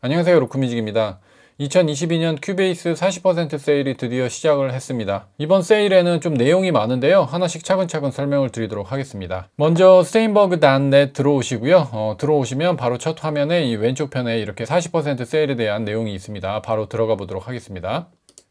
안녕하세요 로크뮤직입니다. 2022년 큐베이스 40% 세일이 드디어 시작을 했습니다. 이번 세일에는 좀 내용이 많은데요. 하나씩 차근차근 설명을 드리도록 하겠습니다. 먼저 스테인버그닷넷 들어오시고요. 어, 들어오시면 바로 첫 화면에 이 왼쪽 편에 이렇게 40% 세일에 대한 내용이 있습니다. 바로 들어가 보도록 하겠습니다.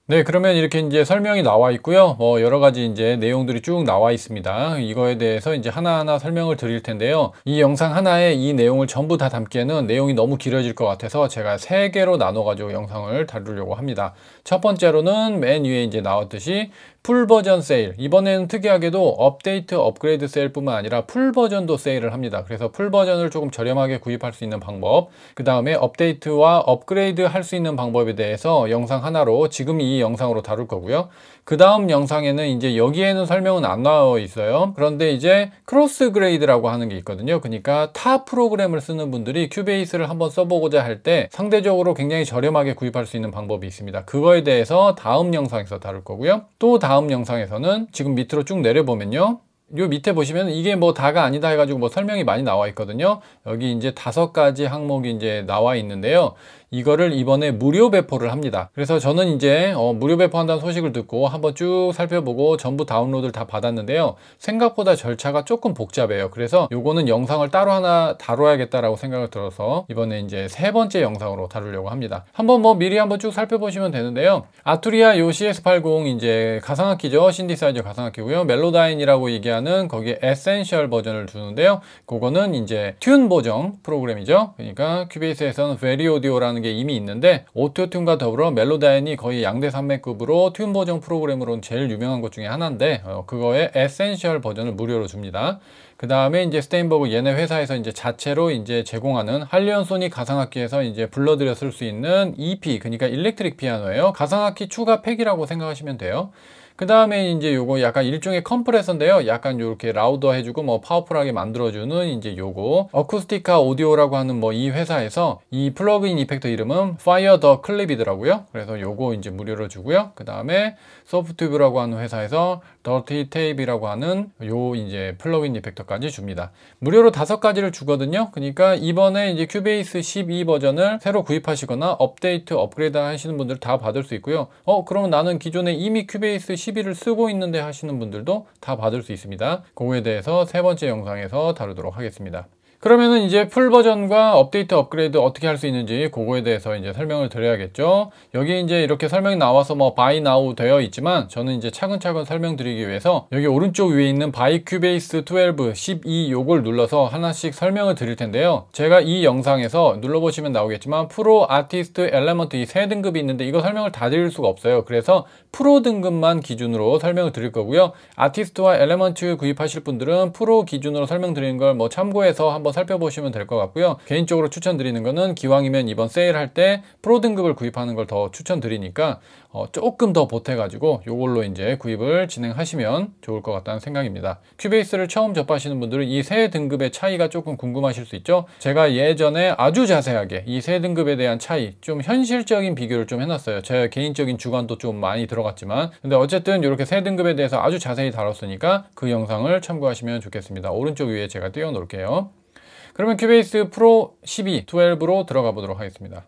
네, 그러면 이렇게 이제 설명이 나와 있고요. 뭐 여러 가지 이제 내용들이 쭉 나와 있습니다. 이거에 대해서 이제 하나하나 설명을 드릴 텐데요. 이 영상 하나에 이 내용을 전부 다 담기에는 내용이 너무 길어질 것 같아서 제가 세 개로 나눠 가지고 영상을 다루려고 합니다. 첫 번째로는 맨 위에 이제 나왔듯이 풀버전 세일 이번에는 특이하게도 업데이트 업그레이드 세일뿐만 아니라 풀버전도 세일을 합니다 그래서 풀버전을 조금 저렴하게 구입할 수 있는 방법 그 다음에 업데이트와 업그레이드 할 수 있는 방법에 대해서 영상 하나로 지금 이 영상으로 다룰 거고요 그 다음 영상에는 이제 여기에는 설명은 안 나와 있어요 그런데 이제 크로스 그레이드라고 하는 게 있거든요 그러니까 타 프로그램을 쓰는 분들이 큐베이스를 한번 써보고자 할 때 상대적으로 굉장히 저렴하게 구입할 수 있는 방법이 있습니다 그거에 대해서 다음 영상에서 다룰 거고요 또 다음 영상에서는 지금 밑으로 쭉 내려보면요 요 밑에 보시면 이게 뭐 다가 아니다 해가지고 뭐 설명이 많이 나와 있거든요. 여기 이제 다섯 가지 항목이 이제 나와 있는데요. 이거를 이번에 무료 배포를 합니다. 그래서 저는 이제 어, 무료 배포한다는 소식을 듣고 한번 쭉 살펴보고 전부 다운로드를 다 받았는데요. 생각보다 절차가 조금 복잡해요. 그래서 요거는 영상을 따로 하나 다뤄야겠다라고 생각을 들어서 이번에 이제 세 번째 영상으로 다루려고 합니다. 한번 뭐 미리 한번 쭉 살펴보시면 되는데요. 아투리아 요 CS80 이제 가상악기죠. 신디사이저 가상악기고요. 멜로다인이라고 얘기하는 거기에 에센셜 버전을 주는데요. 그거는 이제 튠 보정 프로그램이죠. 그러니까 큐베이스에서는 베리오디오라는 버전이라는 게 이미 있는데 오토튠과 더불어 멜로다인이 거의 양대 산맥급으로 튠 버전 프로그램으로는 제일 유명한 것 중에 하나인데 어, 그거의 에센셜 버전을 무료로 줍니다. 그 다음에 이제 스테인버그 얘네 회사에서 이제 자체로 이제 제공하는 한리언 소닉 가상악기에서 이제 불러들여 쓸 수 있는 EP 그러니까 일렉트릭 피아노예요. 가상악기 추가 팩이라고 생각하시면 돼요. 그 다음에 이제 요거 약간 일종의 컴프레서인데요. 약간 요렇게 라우더 해주고 뭐 파워풀하게 만들어주는 이제 요거 어쿠스티카 오디오라고 하는 뭐 이 회사에서 이 플러그인 이펙터 이름은 파이어 더 클립이더라고요. 그래서 요거 이제 무료로 주고요. 그 다음에 소프트뷰라고 하는 회사에서 더티 테이프라고 하는 요 이제 플러그인 이펙터까지 줍니다. 무료로 다섯 가지를 주거든요. 그러니까 이번에 이제 큐베이스 12 버전을 새로 구입하시거나 업데이트, 업그레이드 하시는 분들 다 받을 수 있고요. 어, 그러면 나는 기존에 이미 큐베이스 1 2를 쓰고 있는데 하시는 분들도 다 받을 수 있습니다. 그거에 대해서 세 번째 영상에서 다루도록 하겠습니다. 그러면은 이제 풀 버전과 업데이트 업그레이드 어떻게 할 수 있는지 그거에 대해서 이제 설명을 드려야겠죠 여기 이제 이렇게 설명이 나와서 뭐 바이 나우 되어 있지만 저는 이제 차근차근 설명드리기 위해서 여기 오른쪽 위에 있는 바이 큐베이스 12 12 요걸 눌러서 하나씩 설명을 드릴 텐데요 제가 이 영상에서 눌러보시면 나오겠지만 프로 아티스트 엘레먼트 이 세 등급이 있는데 이거 설명을 다 드릴 수가 없어요 그래서 프로 등급만 기준으로 설명을 드릴 거고요 아티스트와 엘레먼트 구입하실 분들은 프로 기준으로 설명드리는 걸 뭐 참고해서 한번 한번 살펴보시면 될 것 같고요. 개인적으로 추천드리는 거는 기왕이면 이번 세일할 때 프로 등급을 구입하는 걸 더 추천드리니까 어, 조금 더 보태가지고 이걸로 이제 구입을 진행하시면 좋을 것 같다는 생각입니다. 큐베이스를 처음 접하시는 분들은 이 세 등급의 차이가 조금 궁금하실 수 있죠. 제가 예전에 아주 자세하게 이 세 등급에 대한 차이, 좀 현실적인 비교를 좀 해놨어요. 제 개인적인 주관도 좀 많이 들어갔지만 근데 어쨌든 이렇게 세 등급에 대해서 아주 자세히 다뤘으니까 그 영상을 참고하시면 좋겠습니다. 오른쪽 위에 제가 띄워놓을게요. 그러면 큐베이스 프로 12, 12로 들어가 보도록 하겠습니다.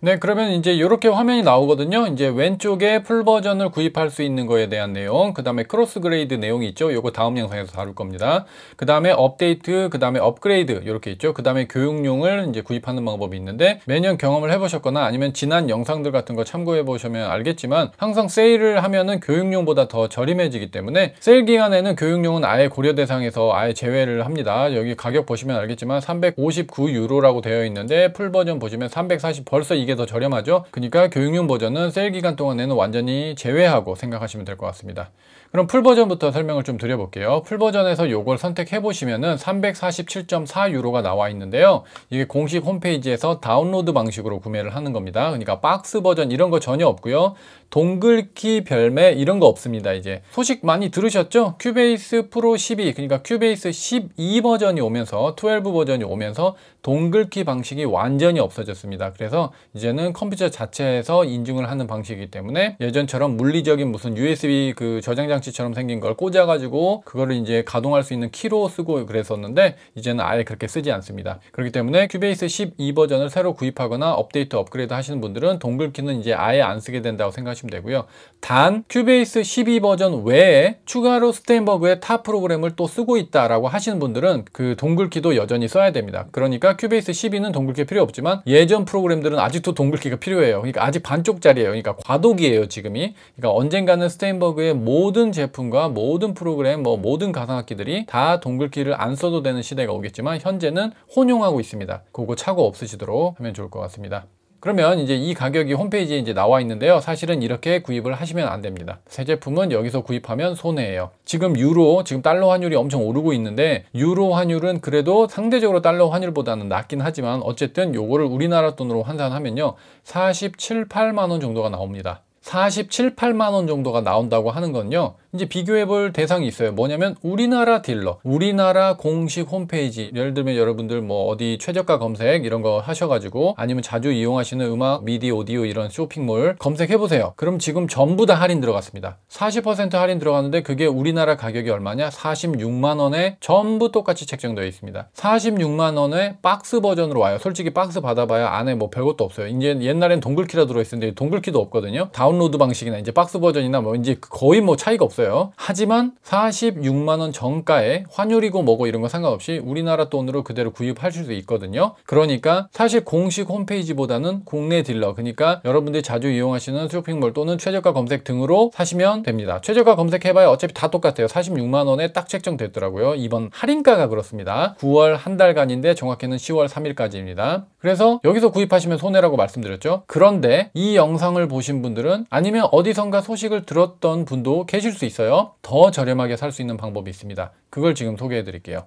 네 그러면 이제 이렇게 화면이 나오거든요 이제 왼쪽에 풀 버전을 구입할 수 있는 거에 대한 내용 그 다음에 크로스 그레이드 내용이 있죠 요거 다음 영상에서 다룰 겁니다 그 다음에 업데이트 그 다음에 업그레이드 이렇게 있죠 그 다음에 교육용을 이제 구입하는 방법이 있는데 매년 경험을 해보셨거나 아니면 지난 영상들 같은 거 참고해 보시면 알겠지만 항상 세일을 하면은 교육용보다 더 저렴해지기 때문에 세일 기간에는 교육용은 아예 고려 대상에서 아예 제외를 합니다 여기 가격 보시면 알겠지만 359유로라고 되어 있는데 풀 버전 보시면 340 벌써 이 이게 더 저렴하죠. 그러니까 교육용 버전은 세일 기간 동안에는 완전히 제외하고 생각하시면 될 것 같습니다. 그럼 풀버전부터 설명을 좀 드려볼게요. 풀버전에서 이걸 선택해보시면은 347.4유로가 나와 있는데요. 이게 공식 홈페이지에서 다운로드 방식으로 구매를 하는 겁니다. 그러니까 박스 버전 이런 거 전혀 없고요. 동글키 별매 이런 거 없습니다. 이제 소식 많이 들으셨죠? 큐베이스 프로 12 그러니까 큐베이스 12 버전이 오면서 12 버전이 오면서 동글키 방식이 완전히 없어졌습니다. 그래서 이제는 컴퓨터 자체에서 인증을 하는 방식이기 때문에 예전처럼 물리적인 무슨 USB 그 저장장치 방치처럼 생긴 걸 꽂아가지고 그거를 이제 가동할 수 있는 키로 쓰고 그랬었는데 이제는 아예 그렇게 쓰지 않습니다. 그렇기 때문에 큐베이스 12 버전을 새로 구입하거나 업데이트 업그레이드 하시는 분들은 동글키는 이제 아예 안 쓰게 된다고 생각하시면 되고요. 단 큐베이스 12 버전 외에 추가로 스테인버그의 타 프로그램을 또 쓰고 있다라고 하시는 분들은 그 동글키도 여전히 써야 됩니다. 그러니까 큐베이스 12는 동글키 필요 없지만 예전 프로그램들은 아직도 동글키가 필요해요. 그러니까 아직 반쪽짜리예요. 그러니까 과도기예요 지금이. 그러니까 언젠가는 스테인버그의 모든 모든 제품과 모든 프로그램 뭐 모든 가상악기들이 다 동글키를 안 써도 되는 시대가 오겠지만 현재는 혼용하고 있습니다 그거 차고 없으시도록 하면 좋을 것 같습니다 그러면 이제 이 가격이 홈페이지에 이제 나와 있는데요 사실은 이렇게 구입을 하시면 안 됩니다 새 제품은 여기서 구입하면 손해예요 지금 유로 지금 달러 환율이 엄청 오르고 있는데 유로 환율은 그래도 상대적으로 달러 환율보다는 낮긴 하지만 어쨌든 요거를 우리나라 돈으로 환산하면요 47, 8만원 정도가 나옵니다 47, 8만 원 정도가 나온다고 하는 건요. 이제 비교해 볼 대상이 있어요. 뭐냐면 우리나라 딜러, 우리나라 공식 홈페이지 예를 들면 여러분들 뭐 어디 최저가 검색 이런 거 하셔가지고 아니면 자주 이용하시는 음악, 미디, 오디오 이런 쇼핑몰 검색해보세요. 그럼 지금 전부 다 할인 들어갔습니다. 40% 할인 들어갔는데 그게 우리나라 가격이 얼마냐? 46만 원에 전부 똑같이 책정되어 있습니다. 46만 원에 박스 버전으로 와요. 솔직히 박스 받아봐야 안에 뭐 별것도 없어요. 이제 옛날엔 동글키라 들어있었는데 동글키도 없거든요. 다운 다운로드 방식이나 이제 박스 버전이나 뭔지 뭐 거의 뭐 차이가 없어요. 하지만 46만 원 정가에 환율이고 뭐고 이런 거 상관없이 우리나라 돈으로 그대로 구입할 수 있거든요. 그러니까 사실 공식 홈페이지보다는 국내 딜러 그러니까 여러분들이 자주 이용하시는 쇼핑몰 또는 최저가 검색 등으로 사시면 됩니다. 최저가 검색해봐야 어차피 다 똑같아요. 46만 원에 딱 책정됐더라고요. 이번 할인가가 그렇습니다. 9월 한 달간인데 정확히는 10월 3일까지입니다. 그래서 여기서 구입하시면 손해라고 말씀드렸죠. 그런데 이 영상을 보신 분들은 아니면 어디선가 소식을 들었던 분도 계실 수 있어요. 더 저렴하게 살 수 있는 방법이 있습니다. 그걸 지금 소개해 드릴게요.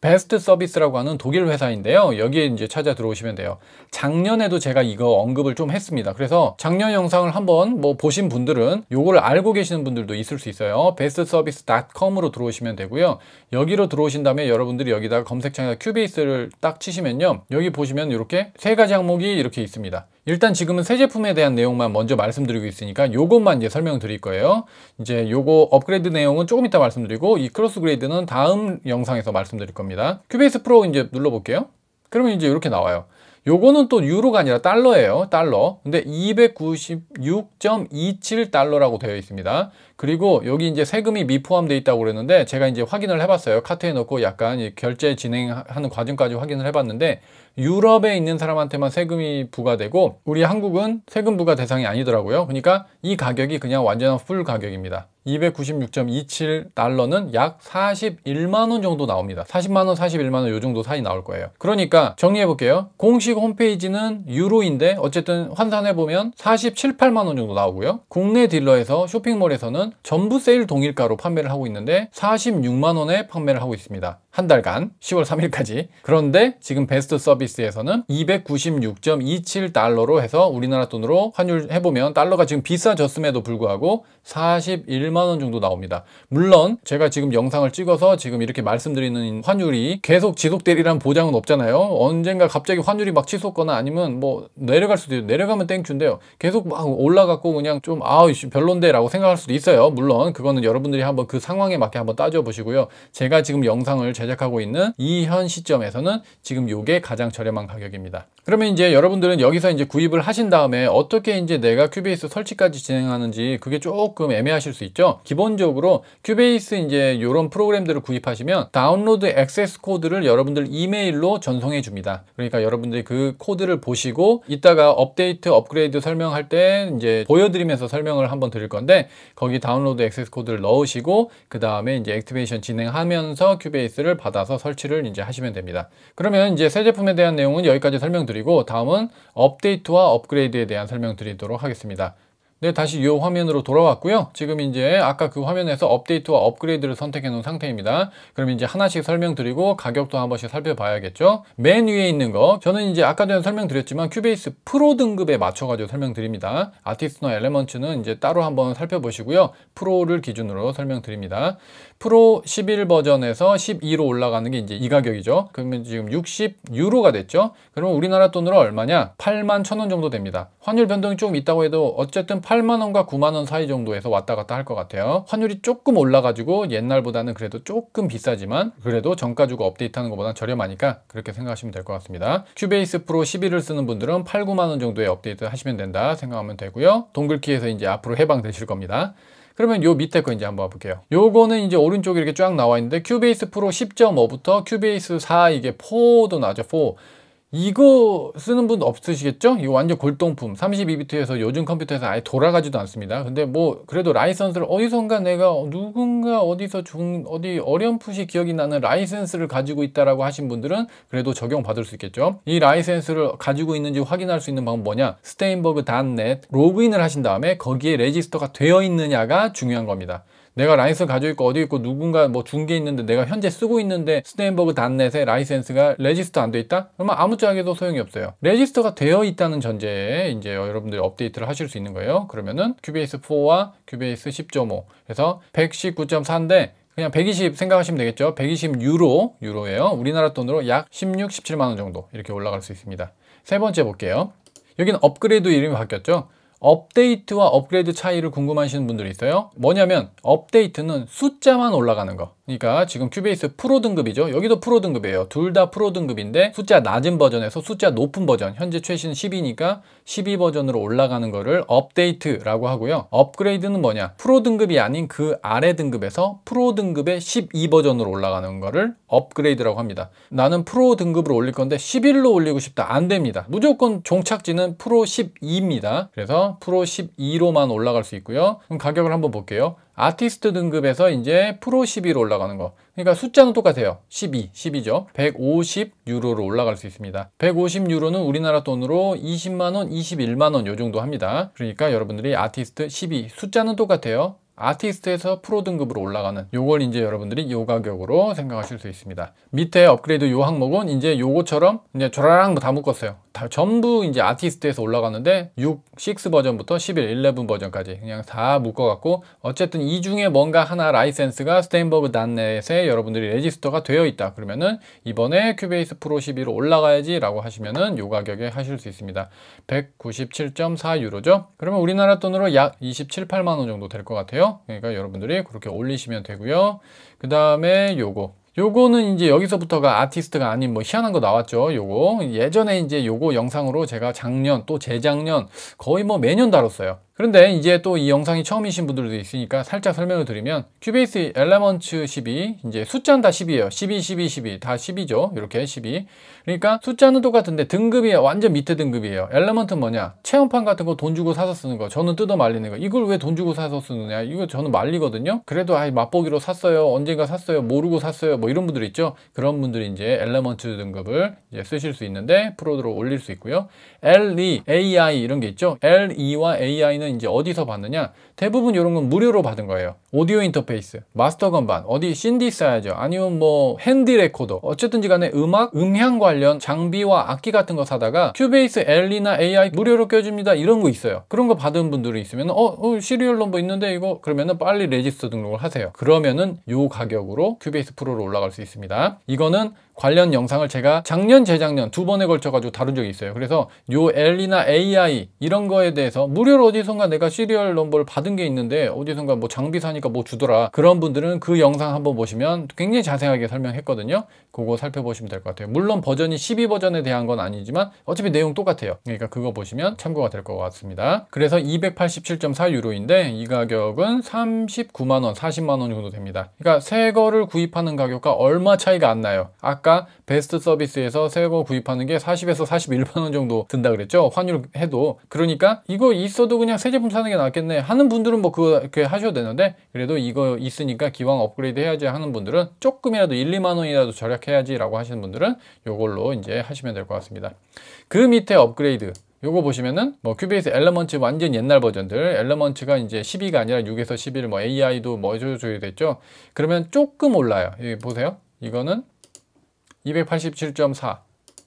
베스트 서비스라고 하는 독일 회사인데요. 여기에 이제 찾아 들어오시면 돼요. 작년에도 제가 이거 언급을 좀 했습니다. 그래서 작년 영상을 한번 뭐 보신 분들은 요거를 알고 계시는 분들도 있을 수 있어요. bestservice.com으로 들어오시면 되고요. 여기로 들어오신 다음에 여러분들이 여기다가 검색창에다 큐베이스를 딱 치시면요. 여기 보시면 이렇게 세 가지 항목이 이렇게 있습니다. 일단 지금은 새 제품에 대한 내용만 먼저 말씀드리고 있으니까 요것만 이제 설명드릴 거예요. 이제 요거 업그레이드 내용은 조금 이따 말씀드리고 이 크로스 그레이드는 다음 영상에서 말씀드릴 겁니다. 큐베이스 프로 이제 눌러볼게요. 그러면 이제 이렇게 나와요. 요거는 또 유로가 아니라 달러예요. 달러. 근데 296.27달러라고 되어 있습니다. 그리고 여기 이제 세금이 미포함되어 있다고 그랬는데 제가 이제 확인을 해봤어요. 카트에 넣고 약간 결제 진행하는 과정까지 확인을 해봤는데 유럽에 있는 사람한테만 세금이 부과되고 우리 한국은 세금 부과 대상이 아니더라고요. 그러니까 이 가격이 그냥 완전한 풀 가격입니다. 296.27달러는 약 41만원 정도 나옵니다. 40만원, 41만원 요 정도 사이 나올 거예요. 그러니까 정리해볼게요. 공식 홈페이지는 유로인데 어쨌든 환산해보면 47, 8만원 정도 나오고요. 국내 딜러에서 쇼핑몰에서는 보면 전부 세일 동일가로 판매를 하고 있는데 46만원에 판매를 하고 있습니다. 한 달간 10월 3일까지 그런데 지금 베스트 서비스에서는 296.27달러로 해서 우리나라 돈으로 환율 해보면 달러가 지금 비싸졌음에도 불구하고 41만 원 정도 나옵니다. 물론 제가 지금 영상을 찍어서 지금 이렇게 말씀드리는 환율이 계속 지속되리란 보장은 없잖아요. 언젠가 갑자기 환율이 막 치솟거나 아니면 뭐 내려갈 수도 있어요. 내려가면 땡큐인데요. 계속 막 올라갔고 그냥 좀 아우 별론데 라고 생각할 수도 있어요. 물론 그거는 여러분들이 한번 그 상황에 맞게 한번 따져보시고요. 제가 지금 영상을 제작하고 있는 이 현 시점에서는 지금 요게 가장 저렴한 가격입니다. 그러면 이제 여러분들은 여기서 이제 구입을 하신 다음에 어떻게 이제 내가 큐베이스 설치까지 진행하는지 그게 조금 조금 애매하실 수 있죠. 기본적으로 큐베이스 이제 이런 프로그램들을 구입하시면 다운로드 액세스 코드를 여러분들 이메일로 전송해 줍니다. 그러니까 여러분들이 그 코드를 보시고 이따가 업데이트, 업그레이드 설명할 때 이제 보여드리면서 설명을 한번 드릴 건데 거기 다운로드 액세스 코드를 넣으시고 그 다음에 이제 액티베이션 진행하면서 큐베이스를 받아서 설치를 이제 하시면 됩니다. 그러면 이제 새 제품에 대한 내용은 여기까지 설명드리고 다음은 업데이트와 업그레이드에 대한 설명드리도록 하겠습니다. 네, 다시 이 화면으로 돌아왔고요. 지금 이제 아까 그 화면에서 업데이트와 업그레이드를 선택해 놓은 상태입니다. 그럼 이제 하나씩 설명드리고 가격도 한 번씩 살펴봐야겠죠. 맨 위에 있는 거 저는 이제 아까 전에 설명드렸지만 큐베이스 프로 등급에 맞춰가지고 설명드립니다. 아티스트나 엘레먼츠는 이제 따로 한번 살펴보시고요. 프로를 기준으로 설명드립니다. 프로 11 버전에서 12로 올라가는 게 이제 이 가격이죠. 그러면 지금 60유로가 됐죠. 그러면 우리나라 돈으로 얼마냐? 8만 천원 정도 됩니다. 환율 변동이 조금 있다고 해도 어쨌든 8만 원과 9만 원 사이 정도에서 왔다 갔다 할 것 같아요. 환율이 조금 올라가지고 옛날보다는 그래도 조금 비싸지만 그래도 정가 주가 업데이트하는 것보다 저렴하니까 그렇게 생각하시면 될 것 같습니다. 큐베이스 프로 11을 쓰는 분들은 8, 9만 원 정도에 업데이트 하시면 된다 생각하면 되고요. 동글키에서 이제 앞으로 해방되실 겁니다. 그러면 요 밑에 거 이제 한번 볼게요. 요거는 이제 오른쪽에 이렇게 쫙 나와 있는데 큐베이스 프로 10.5부터 큐베이스 4 이게 4도 나죠. 4. 이거 쓰는 분 없으시겠죠? 이거 완전 골동품 32비트에서 요즘 컴퓨터에서 아예 돌아가지도 않습니다 근데 뭐 그래도 라이선스를 어디선가 내가 누군가 어디서 중, 어디 어렴풋이 기억이 나는 라이선스를 가지고 있다라고 하신 분들은 그래도 적용받을 수 있겠죠 이 라이선스를 가지고 있는지 확인할 수 있는 방법 뭐냐 스테인버그 닷넷 로그인을 하신 다음에 거기에 레지스터가 되어 있느냐가 중요한 겁니다 내가 라이센스 가지고 있고 어디 있고 누군가 뭐 중개 있는데 내가 현재 쓰고 있는데 스테인버그 단넷에 라이센스가 레지스터 안 돼 있다? 그러면 아무짝에도 소용이 없어요. 레지스터가 되어 있다는 전제에 이제 여러분들이 업데이트를 하실 수 있는 거예요. 그러면은 큐베이스 4와 큐베이스 10.5 그래서 119.4인데 그냥 120 생각하시면 되겠죠. 120 유로, 유로예요. 우리나라 돈으로 약 16, 17만 원 정도 이렇게 올라갈 수 있습니다. 세 번째 볼게요. 여기는 업그레이드 이름이 바뀌었죠. 업데이트와 업그레이드 차이를 궁금하신 분들이 있어요 뭐냐면 업데이트는 숫자만 올라가는 거 그러니까 지금 큐베이스 프로 등급이죠. 여기도 프로 등급이에요. 둘 다 프로 등급인데 숫자 낮은 버전에서 숫자 높은 버전 현재 최신 10이니까 12 버전으로 올라가는 거를 업데이트라고 하고요. 업그레이드는 뭐냐? 프로 등급이 아닌 그 아래 등급에서 프로 등급의 12 버전으로 올라가는 거를 업그레이드라고 합니다. 나는 프로 등급으로 올릴 건데 11로 올리고 싶다. 안 됩니다. 무조건 종착지는 프로 12입니다. 그래서 프로 12로만 올라갈 수 있고요. 그럼 가격을 한번 볼게요. 아티스트 등급에서 이제 프로 1 2로 올라가는 거 그러니까 숫자는 똑같아요 12, 1 2죠 150유로로 올라갈 수 있습니다 150유로는 우리나라 돈으로 20만원, 21만원 요 정도 합니다 그러니까 여러분들이 아티스트 12 숫자는 똑같아요 아티스트에서 프로 등급으로 올라가는 요걸 이제 여러분들이 요 가격으로 생각하실 수 있습니다 밑에 업그레이드 요 항목은 이제 요거처럼 이제 조라랑 다 묶었어요 다 전부 이제 아티스트에서 올라가는데 6, 6 버전부터 11, 11 버전까지 그냥 다 묶어갖고 어쨌든 이 중에 뭔가 하나 라이센스가 스테인버그 단넷에 여러분들이 레지스터가 되어 있다 그러면은 이번에 큐베이스 프로 1 2로 올라가야지 라고 하시면은 요 가격에 하실 수 있습니다 197.4 유로죠 그러면 우리나라 돈으로 약 27, 8만원 정도 될 것 같아요 그러니까 여러분들이 그렇게 올리시면 되고요. 그 다음에 요거 요거는 이제 여기서부터가 아티스트가 아닌 뭐 희한한 거 나왔죠. 요거 예전에 이제 요거 영상으로 제가 작년 또 재작년 거의 뭐 매년 다뤘어요. 그런데 이제 또 이 영상이 처음이신 분들도 있으니까 살짝 설명을 드리면 큐베이스 엘레먼츠 12 이제 숫자는 다 10이에요 12 12 12 다 10이죠 이렇게 12 그러니까 숫자는 똑같은데 등급이 완전 밑에 등급이에요 엘레먼트는 뭐냐 체험판 같은 거 돈 주고 사서 쓰는 거 저는 뜯어 말리는 거 이걸 왜 돈 주고 사서 쓰느냐 이거 저는 말리거든요 그래도 아이 맛보기로 샀어요 언젠가 샀어요 모르고 샀어요 뭐 이런 분들 있죠 그런 분들이 이제 엘레먼츠 등급을 이제 쓰실 수 있는데 프로드로 올릴 수 있고요 LE AI 이런 게 있죠 LE와 AI는 이제 어디서 봤느냐 대부분 이런 건 무료로 받은 거예요. 오디오 인터페이스, 마스터 건반, 어디 신디 써야죠. 아니면 뭐 핸디 레코더. 어쨌든지 간에 음악, 음향 관련 장비와 악기 같은 거 사다가 큐베이스 엘리나 AI 무료로 껴줍니다. 이런 거 있어요. 그런 거 받은 분들이 있으면 어, 어 시리얼 넘버 있는데 이거 그러면은 빨리 레지스터 등록을 하세요. 그러면은 요 가격으로 큐베이스 프로로 올라갈 수 있습니다. 이거는 관련 영상을 제가 작년 재작년 두 번에 걸쳐 가지고 다룬 적이 있어요. 그래서 요 엘리나 AI 이런 거에 대해서 무료로 어디선가 내가 시리얼 넘버를 받은 받은 게 있는데 어디선가 뭐 장비 사니까 뭐 주더라 그런 분들은 그 영상 한번 보시면 굉장히 자세하게 설명했거든요 그거 살펴보시면 될 것 같아요 물론 버전이 12버전에 대한 건 아니지만 어차피 내용 똑같아요 그러니까 그거 보시면 참고가 될 것 같습니다 그래서 287.4 유로인데 이 가격은 39만원 40만원 정도 됩니다 그러니까 새 거를 구입하는 가격과 얼마 차이가 안 나요 아까 베스트 서비스에서 새 거 구입하는 게 40에서 41만원 정도 든다 그랬죠 환율 해도 그러니까 이거 있어도 그냥 새 제품 사는 게 낫겠네 하는 분 분들은 뭐 그거 이렇게 하셔도 되는데 그래도 이거 있으니까 기왕 업그레이드 해야지 하는 분들은 조금이라도 1, 2만 원이라도 절약해야지 라고 하시는 분들은 요걸로 이제 하시면 될 것 같습니다. 그 밑에 업그레이드 요거 보시면은 뭐 큐베이스 엘레먼츠 완전 옛날 버전들 엘레먼츠가 이제 12가 아니라 6에서 11, 뭐 AI도 뭐해줘야 됐죠. 그러면 조금 올라요. 여기 보세요. 이거는 287.4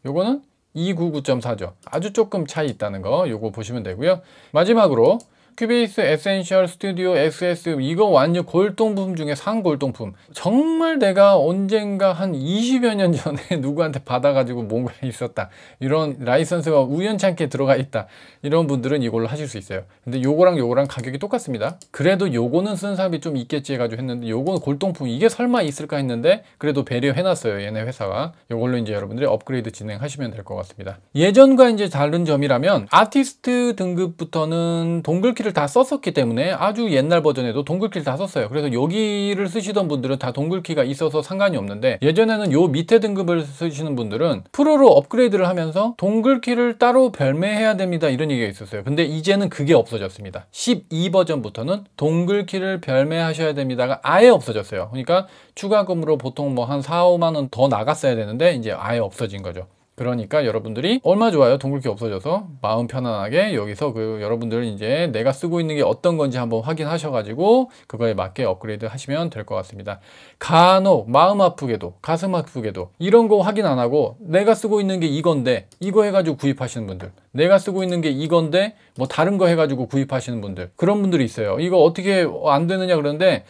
요거는 299.4죠. 아주 조금 차이 있다는 거 요거 보시면 되고요. 마지막으로 큐베이스 에센셜 스튜디오 SS 이거 완전 골동품 중에 상골동품 정말 내가 언젠가 한 20여 년 전에 누구한테 받아가지고 뭔가 있었다 이런 라이선스가 우연찮게 들어가 있다 이런 분들은 이걸로 하실 수 있어요 근데 요거랑 요거랑 가격이 똑같습니다 그래도 요거는 쓴사람이좀 있겠지 해가지고 했는데 요거는 골동품 이게 설마 있을까 했는데 그래도 배려해놨어요 얘네 회사가 요걸로 이제 여러분들이 업그레이드 진행하시면 될 것 같습니다 예전과 이제 다른 점이라면 아티스트 등급부터는 동글키를 동글키를 다 썼었기 때문에 아주 옛날 버전에도 동글키를 다 썼어요 그래서 여기를 쓰시던 분들은 다 동글키가 있어서 상관이 없는데 예전에는 요 밑에 등급을 쓰시는 분들은 프로로 업그레이드를 하면서 동글키를 따로 별매해야 됩니다 이런 얘기가 있었어요 근데 이제는 그게 없어졌습니다 12버전부터는 동글키를 별매하셔야 됩니다가 아예 없어졌어요 그러니까 추가금으로 보통 뭐 한 4, 5만원 더 나갔어야 되는데 이제 아예 없어진 거죠 그러니까 여러분들이 얼마 좋아요 동글게 없어져서 마음 편안하게 여기서 그 여러분들 이제 내가 쓰고 있는 게 어떤 건지 한번 확인하셔가지고 그거에 맞게 업그레이드 하시면 될 것 같습니다 간혹 마음 아프게도 가슴 아프게도 이런 거 확인 안 하고 내가 쓰고 있는 게 이건데 이거 해가지고 구입하시는 분들 내가 쓰고 있는 게 이건데 뭐 다른 거 해가지고 구입하시는 분들 그런 분들이 있어요 이거 어떻게 안 되느냐 그런데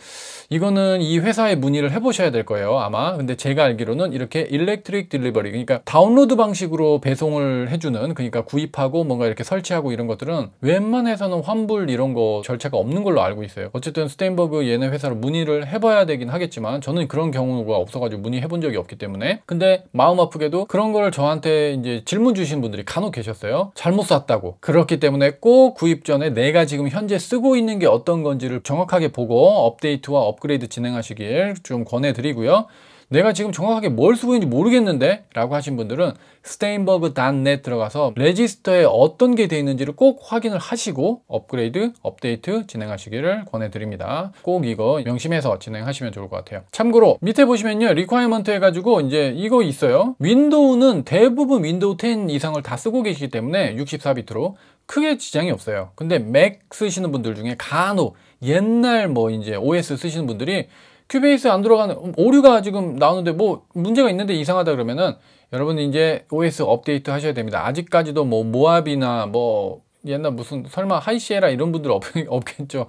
이거는 이 회사에 문의를 해보셔야 될 거예요 아마 근데 제가 알기로는 이렇게 일렉트릭 딜리버리 그러니까 다운로드 방식으로 배송을 해주는 그러니까 구입하고 뭔가 이렇게 설치하고 이런 것들은 웬만해서는 환불 이런 거 절차가 없는 걸로 알고 있어요 어쨌든 스테인버그 얘네 회사로 문의를 해봐야 되긴 하겠지만 저는 그런 경우가 없어가지고 문의해본 적이 없기 때문에 근데 마음 아프게도 그런 걸 저한테 이제 질문 주신 분들이 간혹 계셨어요 잘못 샀다고 그렇기 때문에 꼭 구입 전에 내가 지금 현재 쓰고 있는 게 어떤 건지를 정확하게 보고 업데이트와 업 업그레이드 진행하시길 좀 권해드리고요. 내가 지금 정확하게 뭘 쓰고 있는지 모르겠는데 라고 하신 분들은 스테인버그.net 들어가서 레지스터에 어떤 게 되어 있는지를 꼭 확인을 하시고 업그레이드, 업데이트 진행하시기를 권해드립니다. 꼭 이거 명심해서 진행하시면 좋을 것 같아요. 참고로 밑에 보시면요. 리퀘어먼트 해가지고 이제 이거 있어요. 윈도우는 대부분 윈도우 10 이상을 다 쓰고 계시기 때문에 64비트로 크게 지장이 없어요. 근데 맥 쓰시는 분들 중에 간혹 옛날 뭐 이제 OS 쓰시는 분들이 큐베이스 안 들어가는 오류가 지금 나오는데 뭐 문제가 있는데 이상하다 그러면은 여러분 이제 OS 업데이트 하셔야 됩니다. 아직까지도 뭐 모압이나 뭐 옛날 무슨 설마 하이시에라 이런 분들 없, 없겠죠.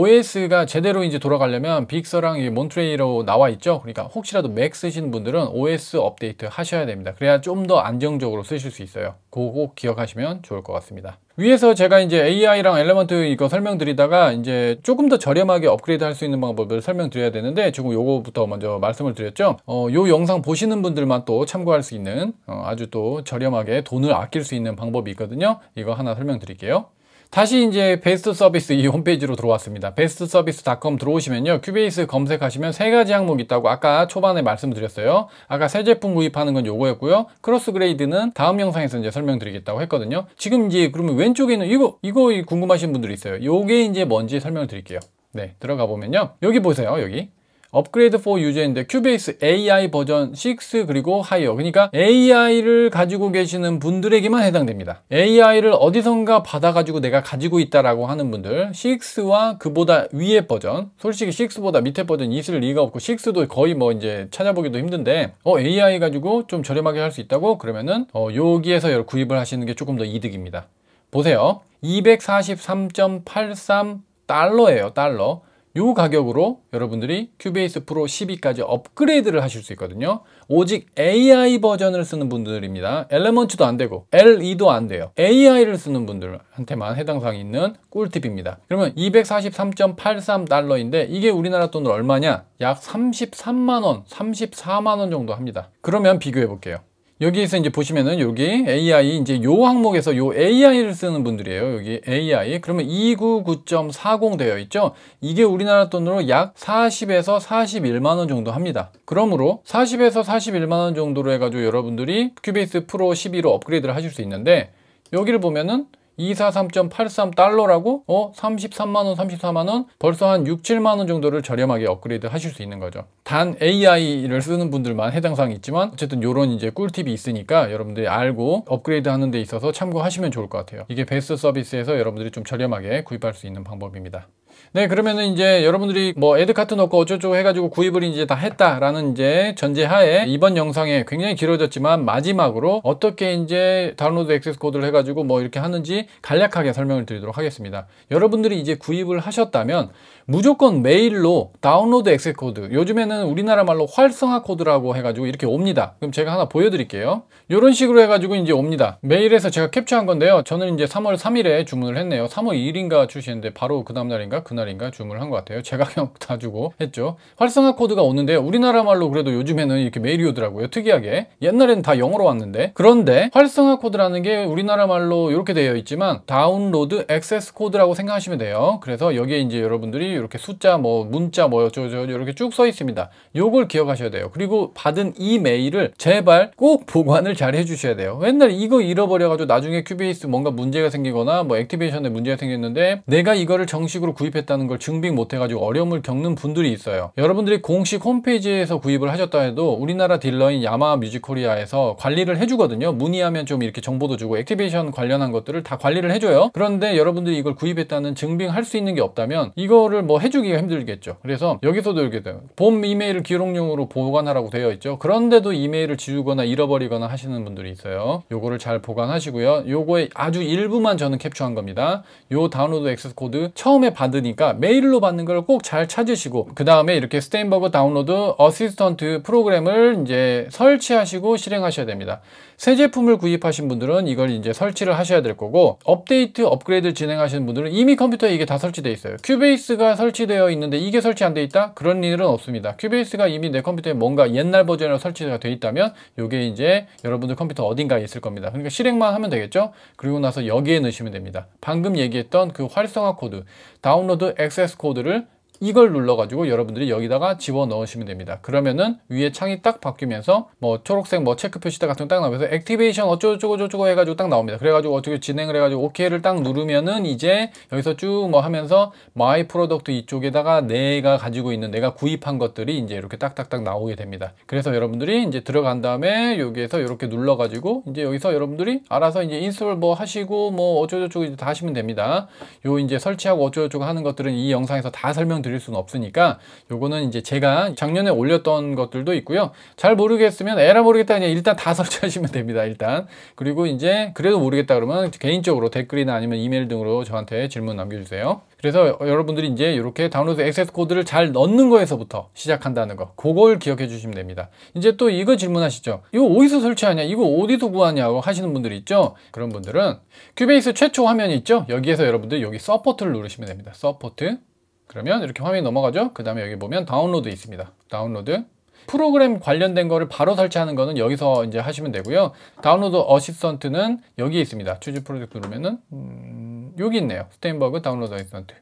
OS가 제대로 이제 돌아가려면 빅서랑 몬트레이로 나와 있죠. 그러니까 혹시라도 맥 쓰시는 분들은 OS 업데이트 하셔야 됩니다. 그래야 좀 더 안정적으로 쓰실 수 있어요. 그거 꼭 기억하시면 좋을 것 같습니다. 위에서 제가 이제 AI랑 엘레먼트 이거 설명드리다가 이제 조금 더 저렴하게 업그레이드 할 수 있는 방법을 설명드려야 되는데 지금 요거부터 먼저 말씀을 드렸죠. 어, 요 영상 보시는 분들만 또 참고할 수 있는 어, 아주 또 저렴하게 돈을 아낄 수 있는 방법이 있거든요. 이거 하나 설명드릴게요. 다시 이제 베스트 서비스 이 홈페이지로 들어왔습니다. 베스트 서비스닷컴 들어오시면요. 큐베이스 검색하시면 세 가지 항목 있다고 아까 초반에 말씀드렸어요. 아까 새 제품 구입하는 건 요거였고요. 크로스 그레이드는 다음 영상에서 이제 설명드리겠다고 했거든요. 지금 이제 그러면 왼쪽에 는 이거 이거 궁금하신 분들 이 있어요. 요게 이제 뭔지 설명을 드릴게요. 네, 들어가 보면요. 여기 보세요. 여기. 업그레이드 4 유저인데 큐베이스 AI 버전 6 그리고 하이어 그러니까 AI를 가지고 계시는 분들에게만 해당됩니다 AI를 어디선가 받아가지고 내가 가지고 있다라고 하는 분들 6와 그보다 위에 버전 솔직히 6보다 밑에 버전 있을 리가 없고 6도 거의 뭐 이제 찾아보기도 힘든데 어 AI 가지고 좀 저렴하게 할 수 있다고 그러면은 어, 여기에서 구입을 하시는 게 조금 더 이득입니다 보세요 243.83 달러예요 달러 이 가격으로 여러분들이 큐베이스 프로 12까지 업그레이드를 하실 수 있거든요. 오직 AI 버전을 쓰는 분들입니다. 엘레먼트도 안 되고 LE도 안 돼요. AI를 쓰는 분들한테만 해당 사항이 있는 꿀팁입니다. 그러면 243.83달러인데 이게 우리나라 돈으로 얼마냐? 약 33만 원, 34만 원 정도 합니다. 그러면 비교해 볼게요. 여기에서 이제 보시면은 여기 AI 이제 요 항목에서 요 AI를 쓰는 분들이에요. 여기 AI. 그러면 299.40 되어 있죠. 이게 우리나라 돈으로 약 40에서 41만 원 정도 합니다. 그러므로 40에서 41만 원 정도로 해 가지고 여러분들이 큐베이스 프로 12로 업그레이드를 하실 수 있는데 여기를 보면은 243.83달러라고 어 33만원, 34만원 벌써 한 6, 7만원 정도를 저렴하게 업그레이드 하실 수 있는 거죠. 단 AI를 쓰는 분들만 해당 사항이 있지만 어쨌든 이런 이제 꿀팁이 있으니까 여러분들이 알고 업그레이드 하는 데 있어서 참고하시면 좋을 것 같아요. 이게 베스트 서비스에서 여러분들이 좀 저렴하게 구입할 수 있는 방법입니다. 네, 그러면은 이제 여러분들이 뭐에드카트 넣고 어쩌고 해가지고 구입을 이제 다 했다라는 이제 전제하에 이번 영상에 굉장히 길어졌지만 마지막으로 어떻게 이제 다운로드 액세스 코드를 해가지고 뭐 이렇게 하는지 간략하게 설명을 드리도록 하겠습니다. 여러분들이 이제 구입을 하셨다면 무조건 메일로 다운로드 엑셀 코드 요즘에는 우리나라 말로 활성화 코드라고 해가지고 이렇게 옵니다 그럼 제가 하나 보여드릴게요 이런 식으로 해가지고 이제 옵니다 메일에서 제가 캡처한 건데요 저는 이제 3월 3일에 주문을 했네요 3월 2일인가 출시했는데 바로 그 다음날인가 그날인가 주문을 한 것 같아요 제가 그냥 다 주고 했죠 활성화 코드가 오는데요 우리나라 말로 그래도 요즘에는 이렇게 메일이 오더라고요 특이하게 옛날에는 다 영어로 왔는데 그런데 활성화 코드라는 게 우리나라 말로 이렇게 되어 있지만 다운로드 액세스 코드라고 생각하시면 돼요 그래서 여기에 이제 여러분들이 이렇게 숫자 뭐 문자 뭐어쩌고저 이렇게 쭉 써 있습니다. 요걸 기억하셔야 돼요. 그리고 받은 이 메일을 제발 꼭 보관을 잘 해주셔야 돼요. 맨날 이거 잃어버려가지고 나중에 큐베이스 뭔가 문제가 생기거나 뭐 액티베이션에 문제가 생겼는데 내가 이거를 정식으로 구입했다는 걸 증빙 못해가지고 어려움을 겪는 분들이 있어요. 여러분들이 공식 홈페이지에서 구입을 하셨다 해도 우리나라 딜러인 야마하 뮤직코리아에서 관리를 해주거든요. 문의하면 좀 이렇게 정보도 주고 액티베이션 관련한 것들을 다 관리를 해줘요. 그런데 여러분들이 이걸 구입했다는 증빙할 수 있는 게 없다면 이거를 뭐 해주기가 힘들겠죠. 그래서 여기서도 이렇게 돼요. 봄 이메일을 기록용으로 보관하라고 되어 있죠. 그런데도 이메일을 지우거나 잃어버리거나 하시는 분들이 있어요. 요거를 잘 보관하시고요. 요거의 아주 일부만 저는 캡처한 겁니다. 요 다운로드 액세스 코드 처음에 받으니까 메일로 받는 걸 꼭 잘 찾으시고 그 다음에 이렇게 스테인버그 다운로드 어시스턴트 프로그램을 이제 설치하시고 실행하셔야 됩니다. 새 제품을 구입하신 분들은 이걸 이제 설치를 하셔야 될 거고 업데이트 업그레이드 진행하시는 분들은 이미 컴퓨터에 이게 다 설치되어 있어요. 큐베이스가 설치되어 있는데 이게 설치 안 돼 있다? 그런 일은 없습니다. 큐베이스가 이미 내 컴퓨터에 뭔가 옛날 버전으로 설치가 돼 있다면 이게 이제 여러분들 컴퓨터 어딘가에 있을 겁니다. 그러니까 실행만 하면 되겠죠? 그리고 나서 여기에 넣으시면 됩니다. 방금 얘기했던 그 활성화 코드, 다운로드 액세스 코드를 이걸 눌러가지고 여러분들이 여기다가 집어넣으시면 됩니다. 그러면은 위에 창이 딱 바뀌면서 뭐 초록색 뭐 체크 표시다 같은 거 딱 나오면서 액티베이션 어쩌고저쩌고 해가지고 딱 나옵니다. 그래가지고 어떻게 진행을 해가지고 OK를 딱 누르면은 이제 여기서 쭉 뭐 하면서 마이 프로덕트 이쪽에다가 내가 가지고 있는 내가 구입한 것들이 이제 이렇게 딱딱딱 나오게 됩니다. 그래서 여러분들이 이제 들어간 다음에 여기에서 이렇게 눌러가지고 이제 여기서 여러분들이 알아서 이제 인스톨 뭐 하시고 뭐 어쩌고저쩌고 이제 다 하시면 됩니다. 요 이제 설치하고 어쩌고저쩌고 하는 것들은 이 영상에서 다설명드 드릴 수는 없으니까 요거는 이제 제가 작년에 올렸던 것들도 있고요. 잘 모르겠으면 에라 모르겠다 그냥 일단 다 설치하시면 됩니다. 일단. 그리고 이제 그래도 모르겠다 그러면 개인적으로 댓글이나 아니면 이메일 등으로 저한테 질문 남겨주세요. 그래서 여러분들이 이제 이렇게 다운로드 액세스 코드를 잘 넣는 거에서부터 시작한다는 거 그걸 기억해 주시면 됩니다 이제 또 이거 질문하시죠 이거 어디서 설치하냐 이거 어디서 구하냐고 하시는 분들이 있죠 그런 분들은 큐베이스 최초 화면이 있죠 여기에서 여러분들 여기 서포트를 누르시면 됩니다 서포트 그러면 이렇게 화면이 넘어가죠 그 다음에 여기 보면 다운로드 있습니다 다운로드 프로그램 관련된 거를 바로 설치하는 거는 여기서 이제 하시면 되고요 다운로드 어시스턴트는 여기 있습니다 추즈 프로젝트 누르면은 음, 여기 있네요 스테인버그 다운로드 어시스턴트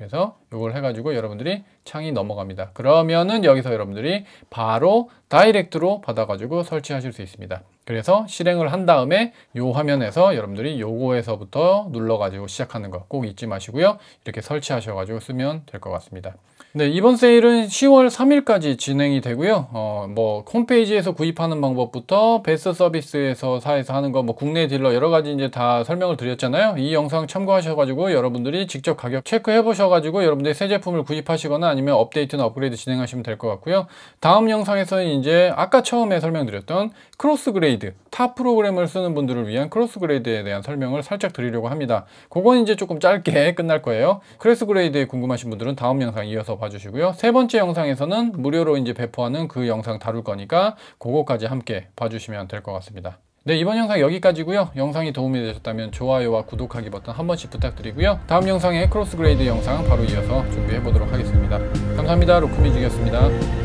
그래서 이걸 해가지고 여러분들이 창이 넘어갑니다. 그러면은 여기서 여러분들이 바로 다이렉트로 받아가지고 설치하실 수 있습니다. 그래서 실행을 한 다음에 이 화면에서 여러분들이 요거에서부터 눌러가지고 시작하는 거 꼭 잊지 마시고요. 이렇게 설치하셔가지고 쓰면 될 것 같습니다. 네, 이번 세일은 10월 3일까지 진행이 되고요. 어, 뭐 홈페이지에서 구입하는 방법부터 베스트 서비스에서 사에서 하는 거, 뭐 국내 딜러 여러 가지 이제 다 설명을 드렸잖아요. 이 영상 참고하셔가지고 여러분들이 직접 가격 체크해 보셔가지고 여러분들새 제품을 구입하시거나 아니면 업데이트나 업그레이드 진행하시면 될 것 같고요. 다음 영상에서는 이제 아까 처음에 설명드렸던 크로스 그레이드 타 프로그램을 쓰는 분들을 위한 크로스 그레이드에 대한 설명을 살짝 드리려고 합니다. 그건 이제 조금 짧게 끝날 거예요. 크로스 그레이드에 궁금하신 분들은 다음 영상 이어서 봐주시고요. 세 번째 영상에서는 무료로 이제 배포하는 그 영상 다룰 거니까 그거까지 함께 봐주시면 될 것 같습니다. 네 이번 영상 여기까지고요. 영상이 도움이 되셨다면 좋아요와 구독하기 버튼 한 번씩 부탁드리고요. 다음 영상에 크로스그레이드 영상 바로 이어서 준비해 보도록 하겠습니다. 감사합니다. 로크뮤직이습니다